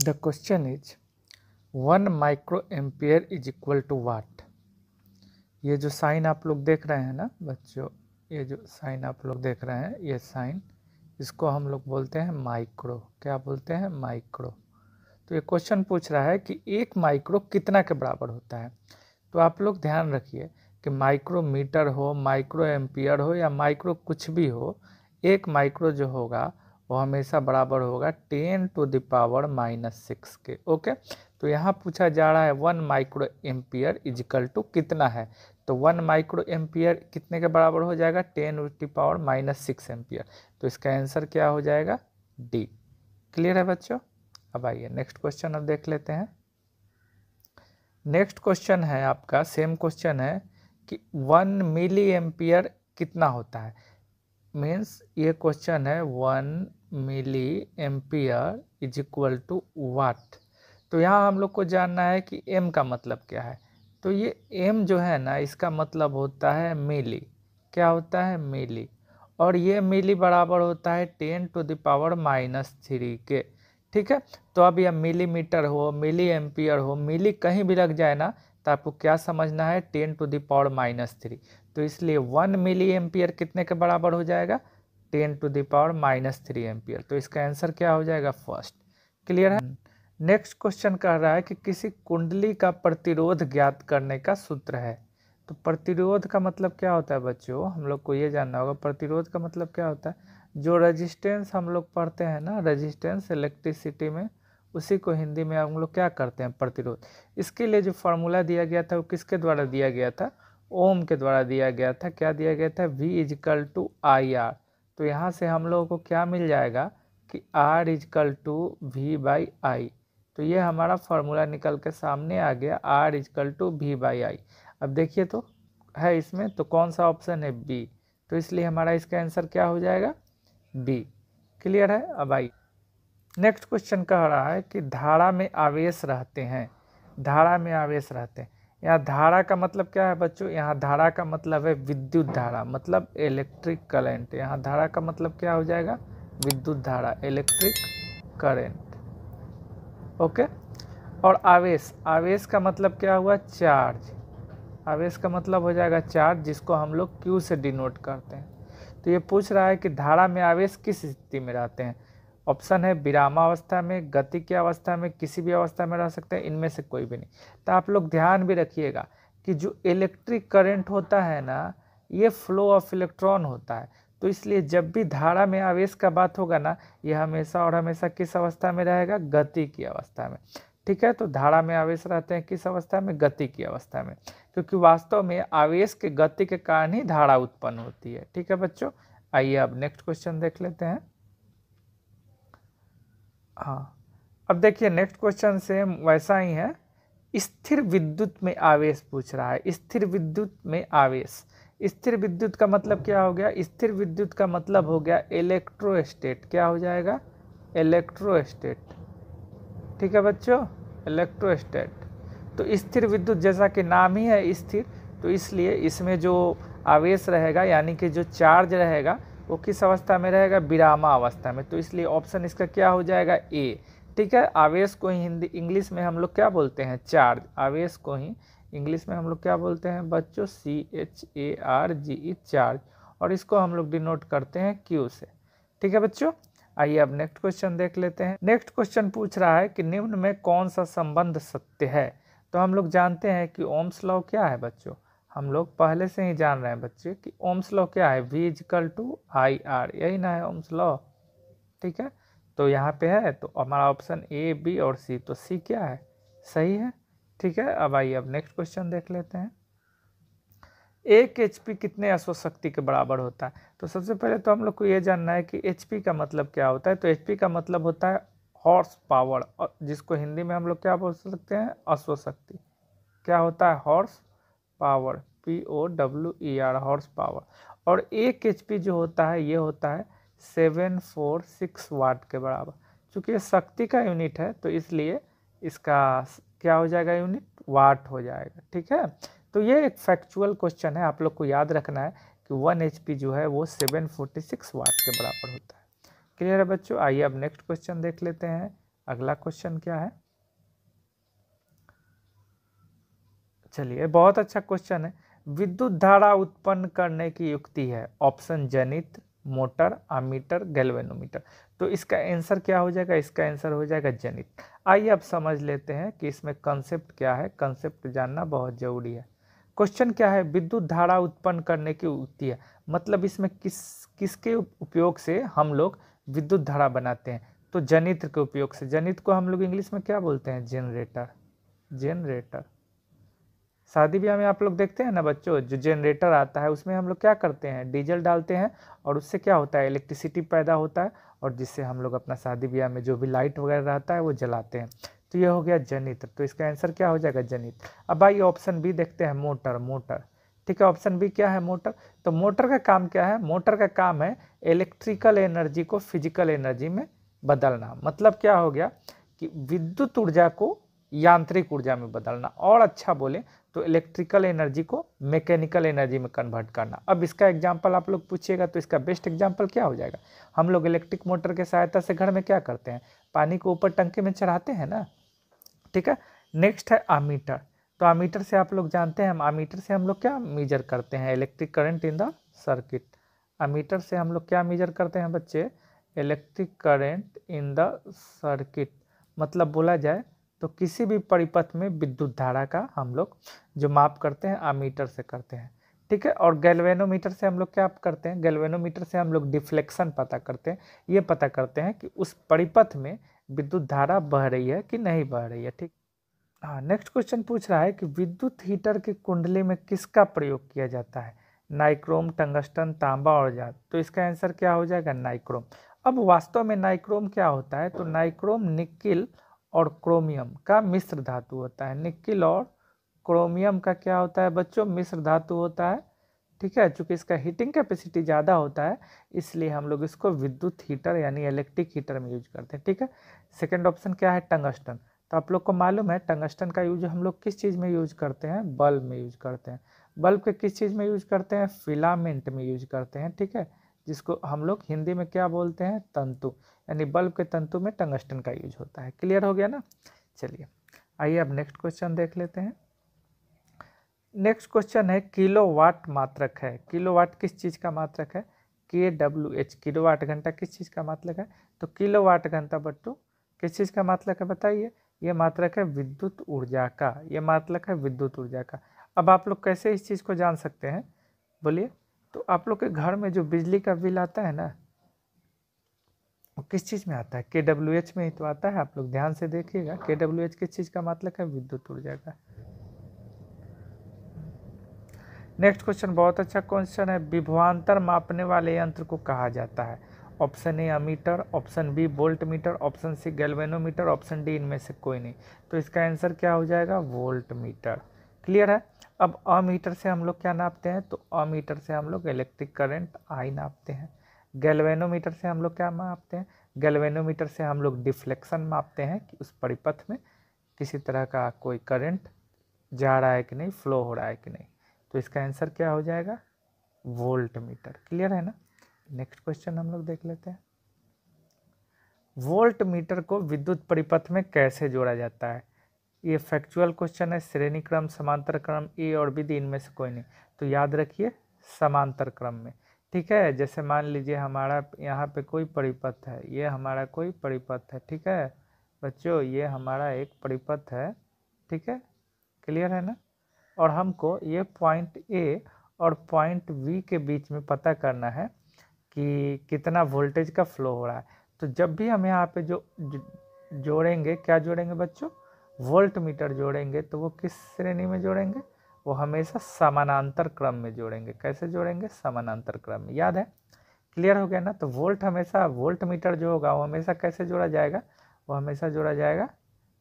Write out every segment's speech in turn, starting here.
The question is one micro ampere is equal to what ये जो sign आप लोग देख रहे हैं ना बच्चों ये जो साइन आप लोग देख रहे हैं ये साइन इसको हम लोग बोलते हैं माइक्रो क्या बोलते हैं माइक्रो तो ये क्वेश्चन पूछ रहा है कि एक माइक्रो कितना के बराबर होता है तो आप लोग ध्यान रखिए कि माइक्रोमीटर हो माइक्रो एम्पियर हो या माइक्रो कुछ भी हो एक माइक्रो जो होगा वो हमेशा बराबर होगा ten to the power minus six के ओके तो यहाँ पूछा जा रहा है one micro ampere is equal to कितना है तो वन माइक्रो एम्पियर कितने के बराबर हो जाएगा ten to the power minus six ampere तो इसका आंसर क्या हो जाएगा डी क्लियर है बच्चों अब आइए नेक्स्ट क्वेश्चन अब देख लेते हैं नेक्स्ट क्वेश्चन है आपका सेम क्वेश्चन है कि वन मिली एम्पियर कितना होता है मीन्स ये क्वेश्चन है one milli ampere is equal to what तो यहाँ हम लोग को जानना है कि एम का मतलब क्या है तो ये एम जो है ना इसका मतलब होता है मिली क्या होता है मिली और ये मिली बराबर होता है ten to the power minus three के ठीक है तो अब यह मिलीमीटर हो मिली एम्पियर हो मिली कहीं भी लग जाए ना तो आपको क्या समझना है ten to the power minus three तो इसलिए वन मिली एम्पियर कितने के बराबर हो जाएगा ten to the power minus three ampere तो इसका आंसर क्या हो जाएगा फर्स्ट क्लियर है नेक्स्ट क्वेश्चन कह रहा है कि किसी कुंडली का प्रतिरोध ज्ञात करने का सूत्र है तो प्रतिरोध का मतलब क्या होता है बच्चों हम लोग को ये जानना होगा प्रतिरोध का मतलब क्या होता है जो रजिस्टेंस हम लोग पढ़ते हैं ना रजिस्टेंस इलेक्ट्रिसिटी में उसी को हिंदी में हम लोग क्या करते हैं प्रतिरोध इसके लिए जो फार्मूला दिया गया था वो किसके द्वारा दिया गया था ओम के द्वारा दिया गया था क्या दिया गया था V is equal to I R तो यहाँ से हम लोगों को क्या मिल जाएगा कि R is equal to V by I तो ये हमारा फार्मूला निकल के सामने आ गया R is equal to V by I अब देखिए तो है इसमें तो कौन सा ऑप्शन है बी तो इसलिए हमारा इसका आंसर क्या हो जाएगा बी क्लियर है अब आई नेक्स्ट क्वेश्चन कह रहा है कि धारा में आवेश रहते हैं धारा में आवेश रहते हैं यहाँ धारा का मतलब क्या है बच्चों यहाँ धारा का मतलब है विद्युत धारा मतलब इलेक्ट्रिक करेंट यहाँ धारा का मतलब क्या हो जाएगा विद्युत धारा इलेक्ट्रिक करेंट ओके और आवेश आवेश का मतलब क्या हुआ चार्ज आवेश का मतलब हो जाएगा चार्ज जिसको हम लोग क्यू से डिनोट करते हैं तो ये पूछ रहा है कि धारा में आवेश किस स्थिति में रहते हैं ऑप्शन है अवस्था में गति की अवस्था में किसी भी अवस्था में रह सकते हैं इनमें से कोई भी नहीं तो आप लोग ध्यान भी रखिएगा कि जो इलेक्ट्रिक करंट होता है ना ये फ्लो ऑफ इलेक्ट्रॉन होता है तो इसलिए जब भी धारा में आवेश का बात होगा ना ये हमेशा और हमेशा किस अवस्था में रहेगा गति की अवस्था में ठीक है तो धारा में आवेश रहते हैं किस अवस्था में गति की अवस्था में क्योंकि वास्तव में आवेश के गति के कारण ही धारा उत्पन्न होती है ठीक है बच्चों आइए अब नेक्स्ट क्वेश्चन देख लेते हैं हाँ अब देखिए नेक्स्ट क्वेश्चन सेम वैसा ही है स्थिर विद्युत में आवेश पूछ रहा है स्थिर विद्युत में आवेश स्थिर विद्युत का मतलब क्या हो गया स्थिर विद्युत का मतलब हो गया इलेक्ट्रोस्टेट क्या हो जाएगा इलेक्ट्रोस्टेट ठीक है बच्चों इलेक्ट्रोस्टेट तो स्थिर विद्युत जैसा कि नाम ही है स्थिर तो इसलिए इसमें जो आवेश रहेगा यानी कि जो चार्ज रहेगा वो किस अवस्था में रहेगा विरामा अवस्था में तो इसलिए ऑप्शन इसका क्या हो जाएगा ए ठीक है आवेश को ही हिंदी इंग्लिश में हम लोग क्या बोलते हैं चार्ज आवेश को ही इंग्लिश में हम लोग क्या बोलते हैं बच्चों C H A R G E charge और इसको हम लोग डिनोट करते हैं क्यू से ठीक है बच्चों आइए अब नेक्स्ट क्वेश्चन देख लेते हैं नेक्स्ट क्वेश्चन पूछ रहा है कि निम्न में कौन सा संबंध सत्य है तो हम लोग जानते हैं कि ओम्स लॉ क्या है बच्चों हम लोग पहले से ही जान रहे हैं बच्चे कि ओम्स लॉ क्या है V is equal to I R यही ना है ओम्स लॉ ठीक है तो यहाँ पे है तो हमारा ऑप्शन ए बी और सी तो सी क्या है सही है ठीक है अब आइए अब नेक्स्ट क्वेश्चन देख लेते हैं एक एच पी कितने अश्वशक्ति शक्ति के बराबर होता है तो सबसे पहले तो हम लोग को ये जानना है कि एच पी का मतलब क्या होता है तो एच पी का मतलब होता है हॉर्स पावर और जिसको हिंदी में हम लोग क्या बोल सकते हैं अश्वशक्ति क्या होता है horse power P O W E R horse power और एक एच पी जो होता है ये होता है सेवन फोर सिक्स वाट के बराबर चूँकि ये शक्ति का यूनिट है तो इसलिए इसका क्या हो जाएगा यूनिट वाट हो जाएगा ठीक है तो ये एक फैक्चुअल क्वेश्चन है आप लोग को याद रखना है कि वन एच जो है वो सेवन फोर्टी सिक्स वाट के बराबर होता है क्लियर है बच्चों आइए अब नेक्स्ट क्वेश्चन देख लेते हैं अगला क्वेश्चन क्या है चलिए बहुत अच्छा क्वेश्चन है विद्युत धारा उत्पन्न करने की युक्ति है ऑप्शन जनित मोटर अमीटर गैल्वेनोमीटर तो इसका आंसर क्या हो जाएगा इसका आंसर हो जाएगा जनित आइए अब समझ लेते हैं कि इसमें कंसेप्ट क्या है कंसेप्ट जानना बहुत ज़रूरी है क्वेश्चन क्या है विद्युत धारा उत्पन्न करने की युक्ति है मतलब इसमें किस किसके उपयोग से हम लोग विद्युत धारा बनाते हैं तो जनित्र के उपयोग से जनित को हम लोग इंग्लिश में क्या बोलते हैं जनरेटर जनरेटर शादी ब्याह में आप लोग देखते हैं ना बच्चों जो जनरेटर आता है उसमें हम लोग क्या करते हैं डीजल डालते हैं और उससे क्या होता है इलेक्ट्रिसिटी पैदा होता है और जिससे हम लोग अपना शादी ब्याह में जो भी लाइट वगैरह रहता है वो जलाते हैं तो ये हो गया जनित्र तो इसका आंसर क्या हो जाएगा जनित अब भाई ऑप्शन बी देखते हैं मोटर मोटर ठीक है ऑप्शन बी क्या है मोटर तो मोटर का काम क्या है मोटर का काम है इलेक्ट्रिकल एनर्जी को फिजिकल एनर्जी में बदलना मतलब क्या हो गया कि विद्युत ऊर्जा को यांत्रिक ऊर्जा में बदलना और अच्छा बोले तो इलेक्ट्रिकल एनर्जी को मैकेनिकल एनर्जी में कन्वर्ट करना अब इसका एग्जाम्पल आप लोग पूछिएगा तो इसका बेस्ट एग्जाम्पल क्या हो जाएगा हम लोग इलेक्ट्रिक मोटर के सहायता से घर में क्या करते हैं पानी को ऊपर टंकी में चढ़ाते हैं ना ठीक है नेक्स्ट है आमीटर तो आमीटर से आप लोग जानते हैं हम आमीटर से हम लोग क्या मेजर करते हैं electric current in the circuit ammeter से हम लोग क्या मेजर करते हैं बच्चे electric current in the circuit मतलब बोला जाए तो किसी भी परिपथ में विद्युत धारा का हम लोग जो माप करते हैं आमीटर से करते हैं ठीक है और गैल्वेनोमीटर से हम लोग क्या करते हैं गैल्वेनोमीटर से हम लोग डिफ्लेक्शन पता करते हैं ये पता करते हैं कि उस परिपथ में विद्युत धारा बह रही है कि नहीं बह रही है ठीक हाँ नेक्स्ट क्वेश्चन पूछ रहा है कि विद्युत हीटर की कुंडली में किसका प्रयोग किया जाता है नाइक्रोम टंगस्टन तांबा और जात तो इसका आंसर क्या हो जाएगा नाइक्रोम अब वास्तव में नाइक्रोम क्या होता है तो नाइक्रोम निकिल और क्रोमियम का मिश्र धातु होता है निकिल और क्रोमियम का क्या होता है बच्चों मिश्र धातु होता है ठीक है चूँकि इसका हीटिंग कैपेसिटी ज़्यादा होता है इसलिए हम लोग इसको विद्युत हीटर यानी इलेक्ट्रिक हीटर में यूज करते हैं ठीक है सेकेंड ऑप्शन क्या है टंगस्टन तो आप लोग को मालूम है टंगस्टन का यूज हम लोग किस चीज़ में यूज करते हैं बल्ब में यूज करते हैं बल्ब के किस चीज़ में यूज करते हैं फिलामेंट में यूज करते हैं ठीक है जिसको हम लोग हिंदी में क्या बोलते हैं तंतु यानी बल्ब के तंतु में टंगस्टन का यूज होता है क्लियर हो गया ना चलिए आइए अब नेक्स्ट क्वेश्चन देख लेते हैं नेक्स्ट क्वेश्चन है किलो वाट मात्रक है किलो वाट किस चीज़ का मात्रक है के डब्ल्यू एच किलो वाट घंटा किस चीज़ का मात्रक है तो किलो वाट घंटा बट्टू किस चीज़ का मात्रक है बताइए ये मात्रक है विद्युत ऊर्जा का ये मात्रक है विद्युत ऊर्जा का अब आप लोग कैसे इस चीज़ को जान सकते हैं बोलिए तो आप लोग के घर में जो बिजली का बिल आता है ना वो किस चीज़ में आता है के डब्ल्यू एच में ही तो आता है आप लोग ध्यान से देखिएगा के डब्ल्यू एच किस चीज़ का मतलब है विद्युत ऊर्जा का नेक्स्ट क्वेश्चन बहुत अच्छा क्वेश्चन है विभवान्तर मापने वाले यंत्र को कहा जाता है option A ammeter option B voltmeter option C galvanometer option D इनमें से कोई नहीं तो इसका आंसर क्या हो जाएगा वोल्ट मीटर क्लियर है अब अमीटर से हम लोग क्या नापते हैं तो अमीटर से हम लोग इलेक्ट्रिक करंट आई नापते हैं गैल्वेनोमीटर से हम लोग क्या मापते हैं गैल्वेनोमीटर से हम लोग डिफ्लेक्शन मापते हैं कि उस परिपथ में किसी तरह का कोई करंट जा रहा है कि नहीं फ्लो हो रहा है कि नहीं तो इसका आंसर क्या हो जाएगा वोल्ट मीटर क्लियर है ना नेक्स्ट क्वेश्चन हम लोग देख लेते हैं वोल्ट मीटर को विद्युत परिपथ में कैसे जोड़ा जाता है ये फैक्चुअल क्वेश्चन है श्रेणी क्रम समांतर क्रम ए और बी इनमें से कोई नहीं तो याद रखिए समांतर क्रम में ठीक है जैसे मान लीजिए हमारा यहाँ पे कोई परिपथ है ये हमारा कोई परिपथ है ठीक है बच्चों ये हमारा एक परिपथ है ठीक है क्लियर है ना और हमको ये पॉइंट ए और पॉइंट बी के बीच में पता करना है कि कितना वोल्टेज का फ्लो हो रहा है तो जब भी हम यहाँ पे जो जोड़ेंगे क्या जोड़ेंगे बच्चों वोल्ट मीटर जोड़ेंगे तो वो किस श्रेणी में जोड़ेंगे वो हमेशा समानांतर क्रम में जोड़ेंगे कैसे जोड़ेंगे समानांतर क्रम में याद है क्लियर हो गया ना तो वोल्ट हमेशा वोल्ट मीटर जो होगा वो हमेशा कैसे जोड़ा जाएगा वो हमेशा जोड़ा जाएगा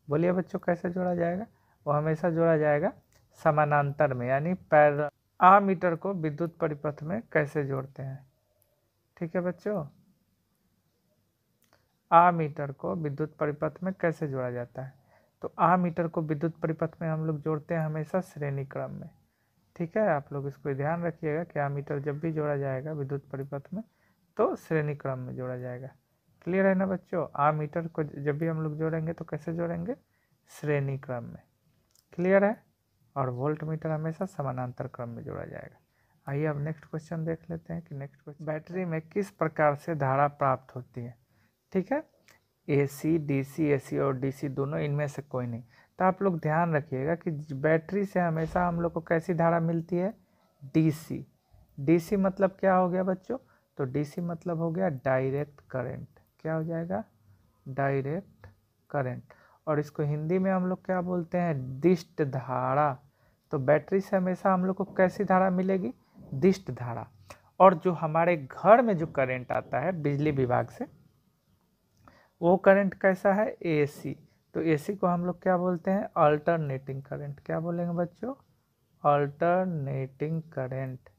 बोलिए बच्चों कैसे जोड़ा जाएगा वो हमेशा जोड़ा जाएगा समानांतर में यानी पैर आ मीटर को विद्युत परिपथ में कैसे जोड़ते हैं ठीक है बच्चों आ मीटर को विद्युत परिपथ में कैसे जोड़ा जाता है तो आ मीटर को विद्युत परिपथ में हम लोग जोड़ते हैं हमेशा श्रेणी क्रम में ठीक है आप लोग इसको ध्यान रखिएगा कि आ मीटर जब भी जोड़ा जाएगा विद्युत परिपथ में तो श्रेणी क्रम में जोड़ा जाएगा क्लियर है ना बच्चों आ मीटर को जब भी हम लोग जोड़ेंगे तो कैसे जोड़ेंगे श्रेणी क्रम में क्लियर है और वोल्ट मीटर हमेशा समानांतर क्रम में जोड़ा जाएगा आइए अब नेक्स्ट क्वेश्चन देख लेते हैं कि नेक्स्ट क्वेश्चन बैटरी में किस प्रकार से धारा प्राप्त होती है ठीक है ए सी डी सी ए सी और डी सी दोनों इनमें से कोई नहीं तो आप लोग ध्यान रखिएगा कि बैटरी से हमेशा हम लोग को कैसी धारा मिलती है डी सी डी सी मतलब क्या हो गया बच्चों तो डी सी मतलब हो गया डायरेक्ट करेंट क्या हो जाएगा डायरेक्ट करेंट और इसको हिंदी में हम लोग क्या बोलते हैं दिष्ट धारा तो बैटरी से हमेशा हम लोग को कैसी धारा मिलेगी दिष्ट धारा और जो हमारे घर में जो करंट आता है बिजली विभाग से वो करंट कैसा है एसी तो एसी को हम लोग क्या बोलते हैं अल्टरनेटिंग करंट क्या बोलेंगे बच्चों अल्टरनेटिंग करंट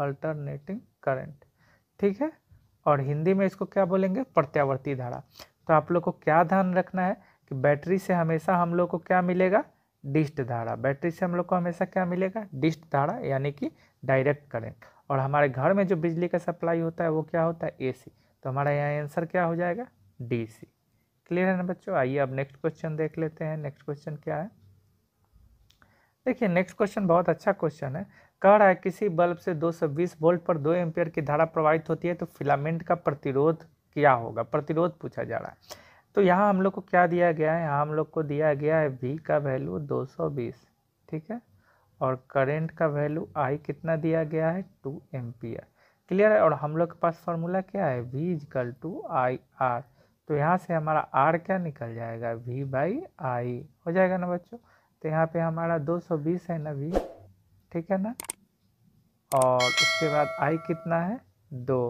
अल्टरनेटिंग करंट ठीक है और हिंदी में इसको क्या बोलेंगे प्रत्यावर्ती धारा तो आप लोग को क्या ध्यान रखना है कि बैटरी से हमेशा हम लोग को क्या मिलेगा डिस्ट धारा बैटरी से हम लोग को हमेशा क्या मिलेगा डिस्ट धारा यानी कि डायरेक्ट करंट और हमारे घर में जो बिजली का सप्लाई होता है वो क्या होता है एसी तो हमारा यहाँ आंसर क्या हो जाएगा डी सी क्लियर है ना बच्चों आइए अब नेक्स्ट क्वेश्चन देख लेते हैं नेक्स्ट क्वेश्चन क्या है देखिए नेक्स्ट क्वेश्चन बहुत अच्छा क्वेश्चन है कह रहा है किसी बल्ब से 220 वोल्ट पर 2 एम्पियर की धारा प्रवाहित होती है तो फिलामेंट का प्रतिरोध क्या होगा प्रतिरोध पूछा जा रहा है तो यहाँ हम लोग को क्या दिया गया है यहाँ हम लोग को दिया गया है वी का वैल्यू 220 ठीक है और करेंट का वैल्यू आई कितना दिया गया है टू एम्पियर क्लियर है और हम लोग के पास फॉर्मूला क्या है V is equal to I R तो यहाँ से हमारा आर क्या निकल जाएगा वी बाई आई हो जाएगा ना बच्चों तो यहाँ पे हमारा 220 है ना वी ठीक है ना और उसके बाद आई कितना है दो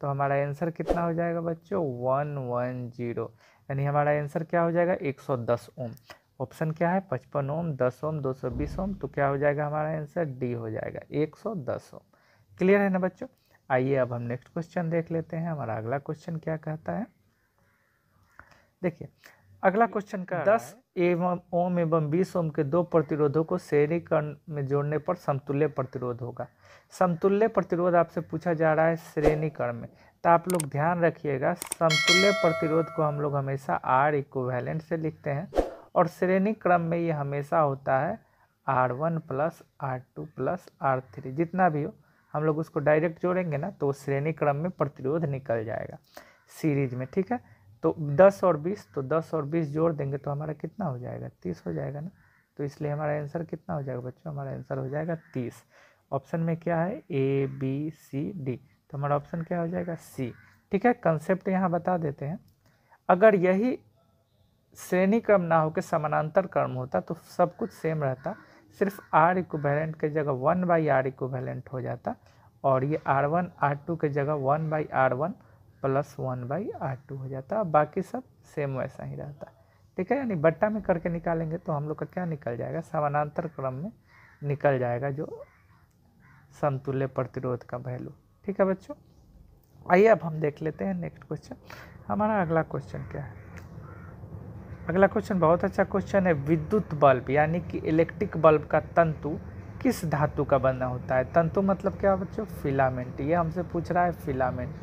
तो हमारा आंसर कितना हो जाएगा बच्चों वन वन जीरो यानी हमारा आंसर क्या हो जाएगा 110 ओम ऑप्शन क्या है पचपन ओम दस ओम दो सौ बीस ओम तो क्या हो जाएगा हमारा आंसर डी हो जाएगा एक सौ दस ओम क्लियर है ना बच्चों आइए अब हम नेक्स्ट क्वेश्चन देख लेते हैं हमारा अगला क्वेश्चन क्या कहता है देखिए अगला क्वेश्चन का दस एवं ओम एवं बीस ओम के दो प्रतिरोधों को श्रेणीकरण में जोड़ने पर समतुल्य प्रतिरोध होगा समतुल्य प्रतिरोध आपसे पूछा जा रहा है श्रेणीकरण में तो आप लोग ध्यान रखिएगा समतुल्य प्रतिरोध को हम लोग हमेशा आर इक्वैलेंट से लिखते हैं और श्रेणी क्रम में ये हमेशा होता है R one plus R two plus R three जितना भी हो हम लोग उसको डायरेक्ट जोड़ेंगे ना तो श्रेणी क्रम में प्रतिरोध निकल जाएगा सीरीज में ठीक है तो दस और बीस तो दस और बीस जोड़ देंगे तो हमारा कितना हो जाएगा तीस हो जाएगा ना तो इसलिए हमारा आंसर कितना हो जाएगा बच्चों हमारा आंसर हो जाएगा तीस ऑप्शन में क्या है ए बी सी डी तो हमारा ऑप्शन क्या हो जाएगा सी ठीक है कंसेप्ट यहाँ बता देते हैं अगर यही श्रेणी क्रम ना होकर समानांतर क्रम होता तो सब कुछ सेम रहता सिर्फ आर इक्वेलेंट के जगह वन बाई आर इक्वेलेंट हो जाता और ये आर वन आर टू के जगह one by R one plus one by R two हो जाता है बाकी सब सेम वैसा ही रहता है ठीक है यानी बट्टा में करके निकालेंगे तो हम लोग का क्या निकल जाएगा समानांतर क्रम में निकल जाएगा जो संतुल्य प्रतिरोध का वैल्यू ठीक है बच्चों आइए अब हम देख लेते हैं नेक्स्ट क्वेश्चन हमारा अगला क्वेश्चन क्या है अगला क्वेश्चन बहुत अच्छा क्वेश्चन है विद्युत बल्ब यानी कि इलेक्ट्रिक बल्ब का तंतु किस धातु का बना होता है तंतु मतलब क्या बच्चों फिलामेंट ये हमसे पूछ रहा है फिलामेंट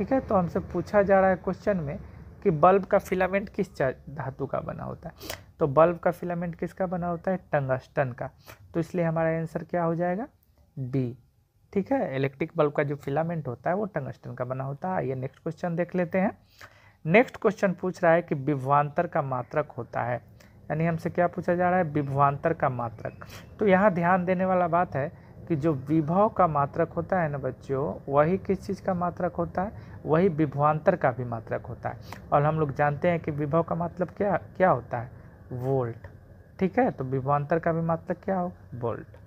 ठीक है तो हमसे पूछा जा रहा है क्वेश्चन में कि बल्ब का फिलामेंट किस धातु का बना होता है तो बल्ब का फिलामेंट किसका बना होता है टंगस्टन का तो इसलिए हमारा आंसर क्या हो जाएगा डी ठीक है इलेक्ट्रिक बल्ब का जो फिलामेंट होता है वो टंगस्टन का बना होता है आइए नेक्स्ट क्वेश्चन देख लेते हैं नेक्स्ट क्वेश्चन पूछ रहा है कि विभवान्तर का मात्रक होता है यानी हमसे क्या पूछा जा रहा है विभवान्तर का मात्रक तो यहाँ ध्यान देने वाला बात है कि जो विभव का मात्रक होता है ना बच्चों वही किस चीज़ का मात्रक होता है वही विभवान्तर का भी मात्रक होता है और हम लोग जानते हैं कि विभव का मतलब क्या क्या होता है वोल्ट ठीक है तो विभवान्तर का भी मात्रक क्या होगा वोल्ट